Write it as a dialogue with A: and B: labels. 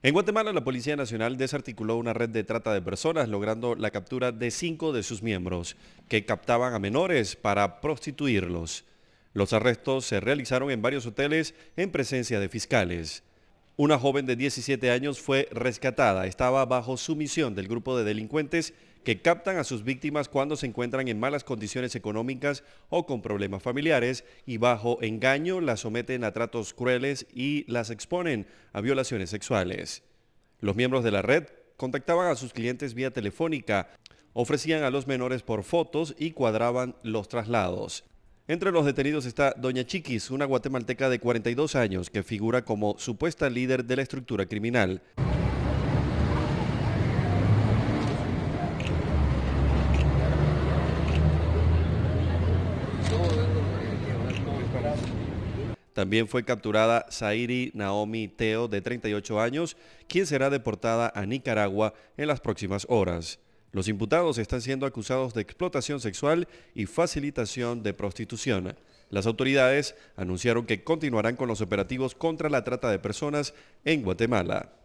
A: En Guatemala, la Policía Nacional desarticuló una red de trata de personas, logrando la captura de cinco de sus miembros, que captaban a menores para prostituirlos. Los arrestos se realizaron en varios hoteles en presencia de fiscales. Una joven de 17 años fue rescatada. Estaba bajo sumisión del grupo de delincuentes que captan a sus víctimas cuando se encuentran en malas condiciones económicas o con problemas familiares y bajo engaño las someten a tratos crueles y las exponen a violaciones sexuales. Los miembros de la red contactaban a sus clientes vía telefónica, ofrecían a los menores por fotos y cuadraban los traslados. Entre los detenidos está Doña Chiquis, una guatemalteca de 42 años que figura como supuesta líder de la estructura criminal. También fue capturada Zairi Naomi Teo, de 38 años, quien será deportada a Nicaragua en las próximas horas. Los imputados están siendo acusados de explotación sexual y facilitación de prostitución. Las autoridades anunciaron que continuarán con los operativos contra la trata de personas en Guatemala.